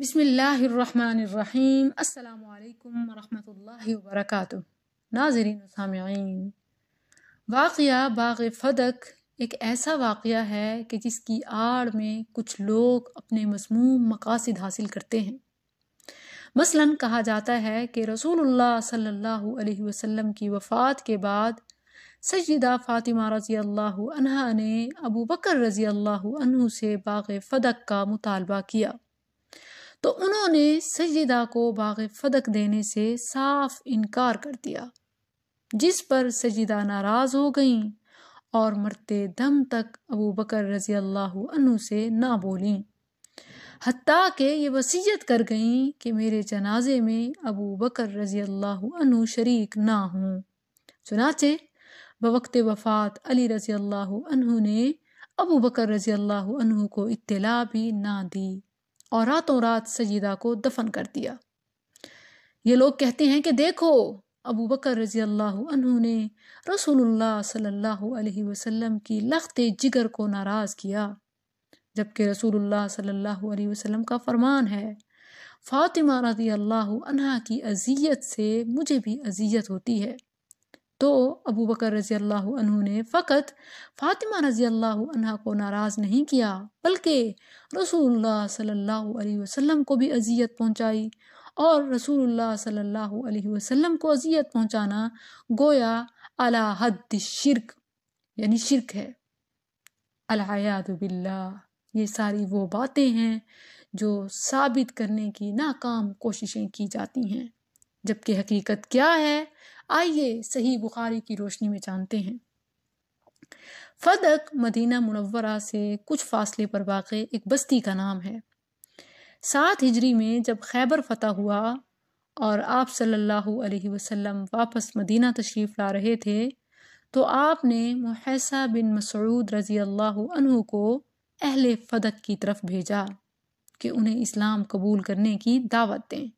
बसमीम् अल्लाम वरहि वर्क नाजरीन सामीन वाक़ बाग फदक एक ऐसा वाक़ है कि जिसकी आड़ में कुछ लोग अपने मसमूम मकासद हासिल करते हैं मसलन कहा जाता है कि रसूलुल्लाह सल्लल्लाहु अलैहि वसल्लम की वफ़ात के बाद सजदा फ़ातिमा रज़ी अल्लाह ने अबू बकर रज़ी अल्लाह से बाग फदक का मुतालबा किया तो उन्होंने सजदा को बाग फदक देने से साफ इनकार कर दिया जिस पर सजदा नाराज हो गईं और मरते दम तक अबू बकर रज़ी अल्लाह से ना बोलीं हती के ये वसीयत कर गईं कि मेरे जनाजे में अबू बकर रज़ी अल्लाह शरीक ना हों चुनाचे बवक्त वफ़ात अली रज़ी अल्लाह ने अबू बकर रज़ी अल्लाह को इतला भी ना दी और रातों रात सजीदा को दफन कर दिया ये लोग कहते हैं कि देखो अबू बकर रजी अल्लाह ने रसूलुल्लाह सल्लल्लाहु अलैहि वसल्लम की लखते जिगर को नाराज़ किया जबकि रसूलुल्लाह सल्लल्लाहु अलैहि वसल्लम का फरमान है फ़ातिमा रजी अल्लाह की अजियत से मुझे भी अजियत होती है तो अबू बकर रज़ी अल्लाह ने फ़कत फ़ातिमा रज़ी अल्लाह को नाराज़ नहीं किया बल्कि रसूलुल्लाह सल्लल्लाहु अलैहि वसल्लम को भी अजियत पहुंचाई और रसूलुल्लाह सल्लल्लाहु अलैहि वसल्लम को अजियत पहुंचाना गोया अला हद शिरक यानी शिरक है अलायात ये सारी वो बातें हैं जो साबित करने की नाकाम कोशिशें की जाती हैं जबकि हकीकत क्या है आइए सही बुखारी की रोशनी में जानते हैं फदक मदीना मुनवरा से कुछ फासले पर वाक़ एक बस्ती का नाम है सात हिजरी में जब खैबर फतह हुआ और आप सल्लल्लाहु अलैहि वसल्लम वापस मदीना तशरीफ़ ला रहे थे तो आपने मुहैसा बिन मसूद रज़ी अल्लाह को अहले फदक की तरफ भेजा कि उन्हें इस्लाम कबूल करने की दावत दें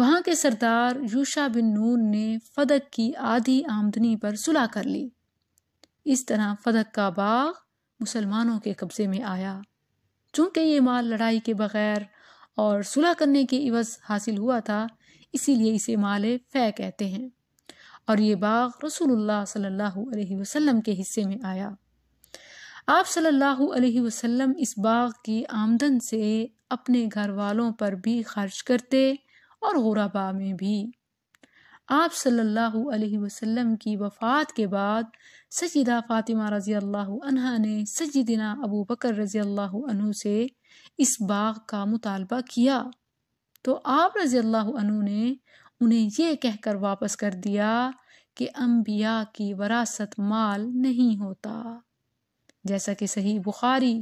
वहाँ के सरदार यूशा बिन नून ने फदक की आधी आमदनी पर सुलह कर ली इस तरह फदक का बाग मुसलमानों के कब्ज़े में आया चूंकि ये माल लड़ाई के बगैर और सुलह करने के इवज हासिल हुआ था इसीलिए इसे माल फै कहते हैं और ये बाग रसूलुल्लाह सल्लल्लाहु अलैहि वसल्लम के हिस्से में आया आप सल्लल्लाहु अलैहि वसल्लम इस बाग की आमदन से अपने घर वालों पर भी खर्च करते और गुरबा में भी आप सल्लल्लाहु अलैहि वसल्लम की वफ़ात के बाद सजिदा फ़ातिमा रज़ी अल्लाह अनहा ने सजदिना अबू बकर रज़ी अल्लाह अनु से इस बाग का मुतालबा किया तो आप रज़ी अल्लाह अनु ने उन्हें यह कह कहकर वापस कर दिया कि अम्बिया की वरासत माल नहीं होता जैसा कि सही बुखारी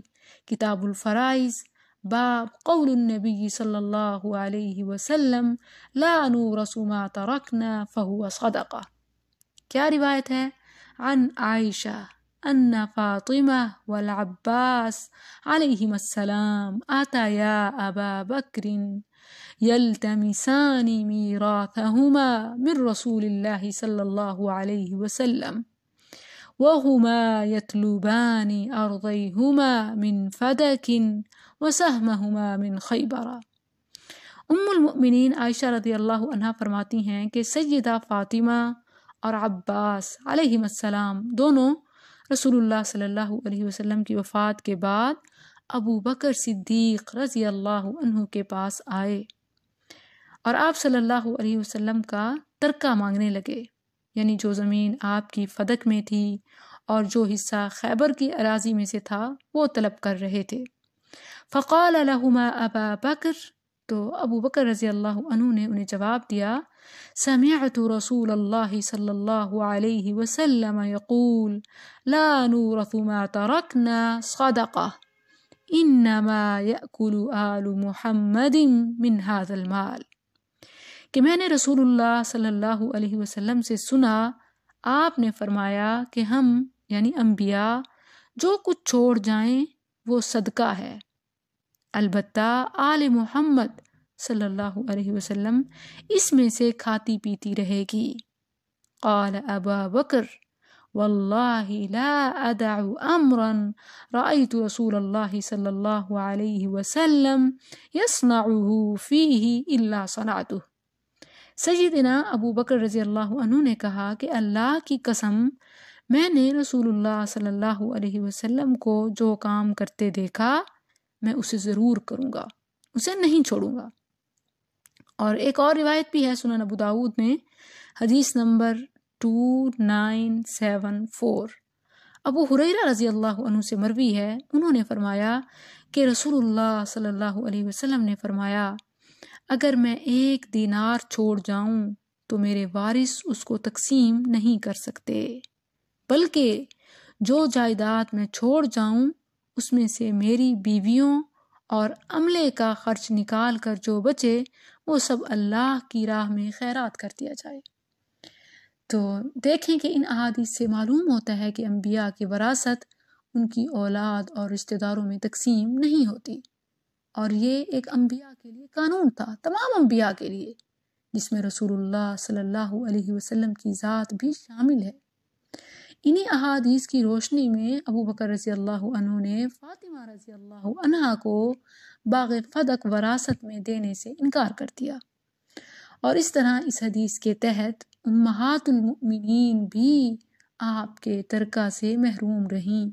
किताबुल फ़राइज़ باب قول النبي صلى الله عليه وسلم لا نورث ما تركنا فهو صدقة क्या रिवायत عن عائشة أن فاطمة والعباس عليهما السلام أتيا أبا بكر يلتمسان ميراثهما من رسول الله صلى الله عليه وسلم وهما يتلبان أرضيهما من فدك वसहमहुमा मिन खैबरा उम्मुलमिन आयशा रदी अल्लाह अनहा फरमाती हैं कि सैदा फ़ातिमा और अब्बास अलैहिस्सलाम दोनों रसूलुल्लाह सल्लल्लाहु अलैहि वसल्लम की वफ़ात के बाद अबू बकर सिद्दीक़ रज़ी अल्लाह अनहु के पास आए और आप सल्लल्लाहु अलैहि वसल्लम का तरका मांगने लगे यानी जो ज़मीन आपकी फ़दक में थी और जो हिस्सा खैबर की अराजी में से था वो तलब कर रहे थे फ़क़ाल लहुमा अबा बकर तो अबू बकर रज़ी अल्लाह ने उन्हें जवाब दिया समियात रसूल अल्लाह सल्लल्लाहु अलैहि वसल्लम यकूल ला नूरथु मा तरकना सदका इन्नमा यकुल आलु मुहम्मद मिन हाजल माल कि मैंने रसूलुल्लाह सल्लल्लाहु अलैहि वसल्लम से सुना आपने फरमाया कि हम यानी अम्बिया जो कुछ छोड़ जाएं वो सदका है अलबत् आल मोहम्मद सल्लल्लाहु अलैहि वसल्लम इसमें से खाती पीती रहेगी قال أبا بكر والله لا أدع أمرا رأيت رسول الله صلى الله عليه وسلم يصنعه فيه إلا صنعته सैदना بكر رضي الله عنه نے کہا کہ اللہ کی قسم मैंने रसूलुल्लाह सल्लल्लाहु अलैहि वसल्लम को जो काम करते देखा मैं उसे ज़रूर करूँगा उसे नहीं छोड़ूंगा और एक और रिवायत भी है सुनन अबू दाऊद में हदीस number two nine seven four Abu Hurairah रज़ी अल्लाह से मरवी है उन्होंने फरमाया कि रसूलुल्लाह सल्लल्लाहु अलैहि वसल्लम ने फरमाया अगर मैं एक दीनार छोड़ जाऊं तो मेरे वारिस उसको तकसीम नहीं कर सकते बल्कि जो जायदाद मैं छोड़ जाऊं उसमें से मेरी बीवियों और अमले का खर्च निकाल कर जो बचे वो सब अल्लाह की राह में खैरात कर दिया जाए तो देखें कि इन अहादीस से मालूम होता है कि अम्बिया की वरासत उनकी औलाद और रिश्तेदारों में तकसीम नहीं होती और ये एक अम्बिया के लिए कानून था तमाम अम्बिया के लिए जिसमें रसूलुल्लाह सल्लल्लाहु अलैहि वसल्लम की ज़ात भी शामिल है इन्हीं अहादीस की रोशनी में अबू बकर रज़ी अल्लाह ने फ़ातिमा रज़ी अल्लाह अनहा को बाग फदक वरासत में देने से इनकार कर दिया और इस तरह इस हदीस के तहत उम्मातुलमिन भी आपके तरका से महरूम रहीं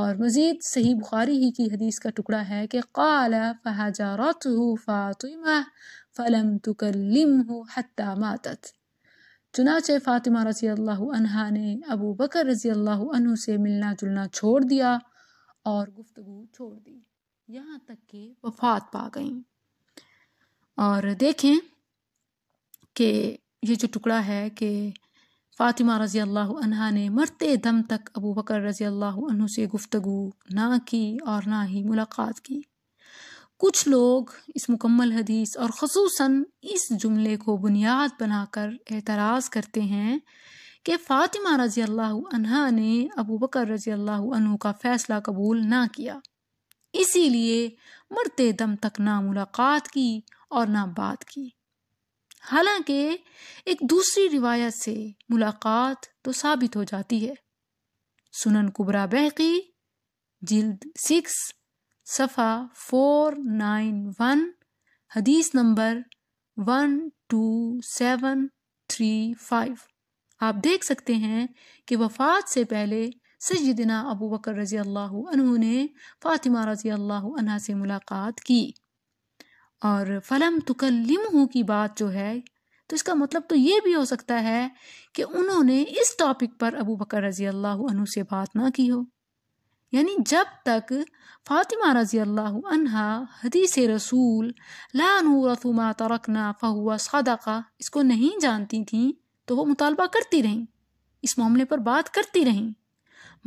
और मज़ीद सही बुखारी ही की हदीस का टुकड़ा है कि काल फ़ाजारत फातिमा फ़लम तुकलम हत्ता मातत चुनाचे फ़ातिमा रज़ी अल्लाह ने अबू बकर रज़ी अल्लाह से मिलना जुलना छोड़ दिया और गुफ्तगु छोड़ दी यहाँ तक कि वफात पा गई और देखें कि ये जो टुकड़ा है कि फ़ातिमा रज़ी अल्लाह ने मरते दम तक अबू बकर रज़ी अल्लाह से गुफ्तगु ना की और ना ही मुलाकात की कुछ लोग इस मुकम्मल हदीस और खसूस इस जुमले को बुनियाद बनाकर एतराज़ करते हैं कि फ़ातिमा रज़ी अल्लाह ने अबू बकर रज़ी अल्लाह का फ़ैसला कबूल ना किया इसीलिए मरते दम तक ना मुलाकात की और ना बात की हालांकि एक दूसरी रिवायत से मुलाकात तो साबित हो जाती है सुनन कुबरा बहकी जिल्द सिक्स सफ़ा फोर नाइन वन हदीस number one two seven three five आप देख सकते हैं कि वफ़ात से पहले सजदना अबू बकर रज़ी अल्लाह ने फ़ातिमा रज़ी अल्लाह अन्हा से मुलाकात की और फ़लम तुकल्लिम की बात जो है तो इसका मतलब तो ये भी हो सकता है कि उन्होंने इस टॉपिक पर अबू बकर रज़ी अल्लाह से बात ना की हो यानी जब तक फ़ातिमा रज़ी अल्लाह अनहा हदीस रसूल ला नूरतुमा तरकना फ़हुआ सदाका इसको नहीं जानती थी तो वो मुतालबा करती रहीं इस मामले पर बात करती रहीं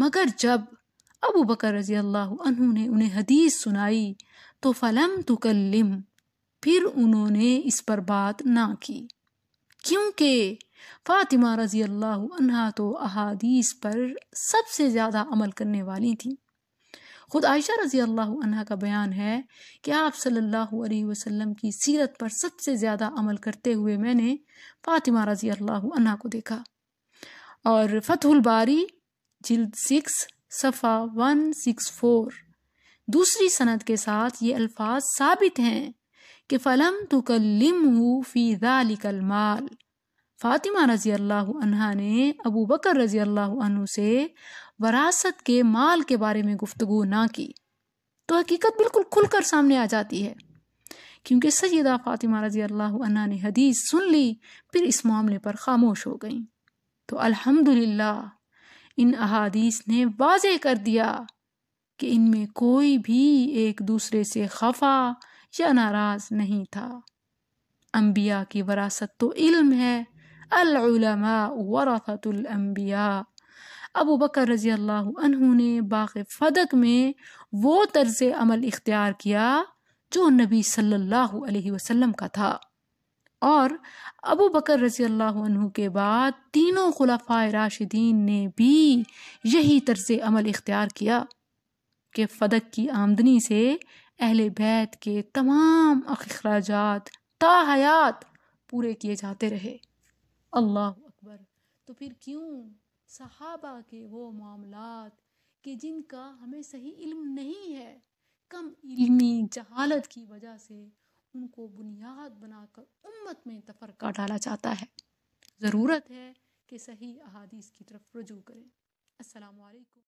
मगर जब अबू बकर रज़ी अल्लाह अनहु ने उन्हें हदीस सुनाई तो फ़लम तुकल्लिम फिर उन्होंने इस पर बात ना की क्योंकि फातिमा रज़ी अल्लाह अनहा तो अहादीस पर सबसे ज़्यादा अमल करने वाली थी ख़ुद आयशा रज़ी अल्लाह अनहा का बयान है कि आप सल्लल्लाहु अलैहि वसल्लम की सीरत पर सबसे ज़्यादा अमल करते हुए मैंने फातिमा रज़ी अल्लाह अनहा को देखा और फतहुल बारी जिल्द सिक्स सफ़ा वन सिक्स फोर दूसरी सनद के साथ ये अल्फाज साबित हैं कि फ़लम तो कल फ़ी दालिकल माल फ़ातिमा रज़ी अल्लाह ने अबू बकर रज़ी अल्लाह से वरासत के माल के बारे में गुफ्तु ना की तो हकीकत बिल्कुल खुलकर सामने आ जाती है क्योंकि सैदा फ़ातिमा रज़ी अल्लाह ने हदीस सुन ली फिर इस मामले पर खामोश हो गई तो अल्हम्दुलिल्लाह इन अहादीस ने वाजे कर दिया कि इनमें कोई भी एक दूसरे से खफा या नाराज नहीं था अम्बिया की वरासत तो इल्म है अलमा वरातुलम्बिया अबू बकर रजी अल्लाह ने बाग फदक में वो तर्ज अमल इख्तियार किया जो नबी सल्लल्लाहु अलैहि वसल्लम का था और अबू बकर रजी अल्लाह के बाद तीनों खुलाफा राशिदीन ने भी यही तर्ज अमल इख्तियार किया कि फ़दक की आमदनी से अहल बैत के तमाम अखराज ताहयात पूरे किए जाते रहे अल्लाह अकबर तो फिर क्यों सहाबा के वो मामला कि जिनका हमें सही इल्म नहीं है कम इल्मी जहालत की वजह से उनको बुनियाद बनाकर उम्मत में तफरका डाला जाता है ज़रूरत है कि सही अहादीस की तरफ रजू करें असलकम